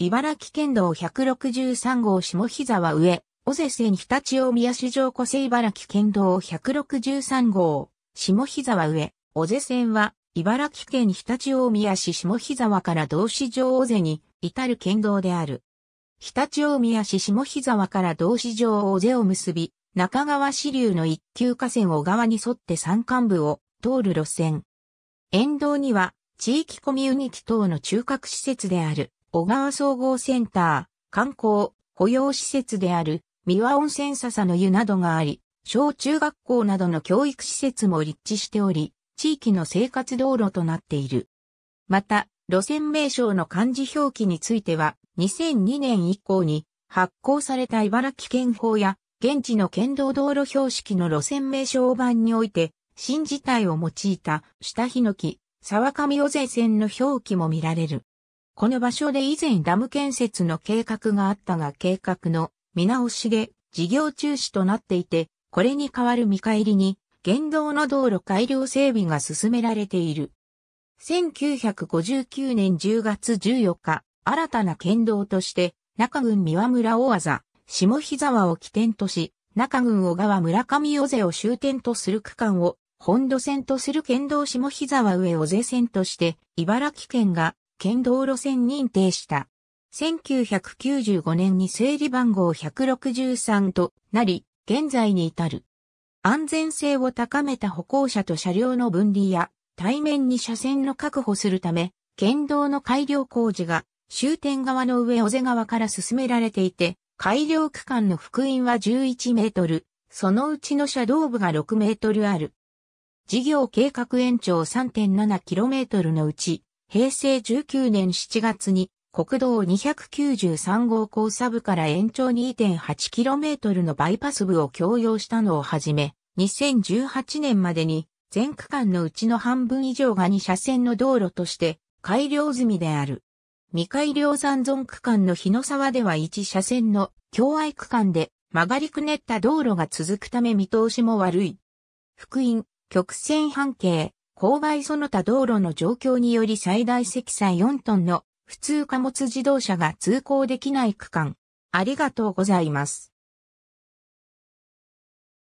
茨城県道163号下膝は上、尾瀬線日立大宮市場湖西茨城県道163号、下膝は上、尾瀬線は、茨城県日立大宮市下膝沢から道市場尾瀬に至る県道である。日立大宮市下膝沢から道市場尾瀬を結び、中川支流の一級河川小川に沿って山間部を通る路線。沿道には地域コミュニティ等の中核施設である。小川総合センター、観光、雇用施設である、三輪温泉笹の湯などがあり、小中学校などの教育施設も立地しており、地域の生活道路となっている。また、路線名称の漢字表記については、2002年以降に発行された茨城県法や、現地の県道道路標識の路線名称版において、新字体を用いた下ヒノキ、沢上尾前線の表記も見られる。この場所で以前ダム建設の計画があったが計画の見直しで事業中止となっていて、これに代わる見返りに、原道の道路改良整備が進められている。1959年10月14日、新たな県道として、中郡三輪村大技、下日沢を起点とし、中郡小川村上尾瀬を終点とする区間を、本土線とする県道下日沢上尾瀬線として、茨城県が県道路線認定した。1995年に整理番号163となり、現在に至る。安全性を高めた歩行者と車両の分離や対面に車線の確保するため、県道の改良工事が終点側の上尾瀬川から進められていて、改良区間の福音は11メートル、そのうちの車道部が6メートルある。事業計画延長3 7トルのうち、平成19年7月に国道293号交差部から延長 2.8km のバイパス部を供用したのをはじめ、2018年までに全区間のうちの半分以上が2車線の道路として改良済みである。未改良残存区間の日野沢では1車線の境愛区間で曲がりくねった道路が続くため見通しも悪い。福音、曲線半径、勾配その他道路の状況により最大積載4トンの普通貨物自動車が通行できない区間。ありがとうございます。